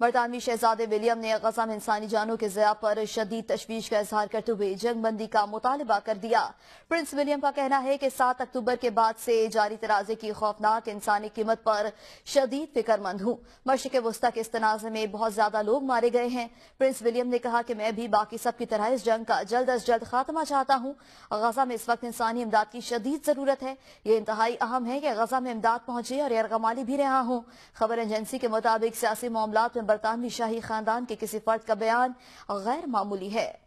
बरतानवी शहजादे विलियम ने गजा में इंसानी जानों के जया पर शदीद तशवीश का इजहार करते हुए जंग बंदी का मुतालबा कर दिया प्रिंस विलियम का कहना है कि सात अक्टूबर के बाद से जारी तराजे की खौफनाक इंसानी कीमत पर शदीद फिक्रमंद हूं मशक वस्ता के इस तनाजे में बहुत ज्यादा लोग मारे गए हैं प्रिंस विलियम ने कहा कि मैं भी बाकी सब की तरह इस जंग का जल्द अज जल्द खात्मा चाहता हूं गजा में इस वक्त इंसानी इमदाद की शदीद जरूरत है यह इंतहाई अहम है कि गजा में इमदाद पहुंचे और यरगमाली भी रहा हूं खबर एजेंसी के मुताबिक सियासी मामला में बरतानवी शाही खानदान के किसी फर्द का बयान गैर मामूली है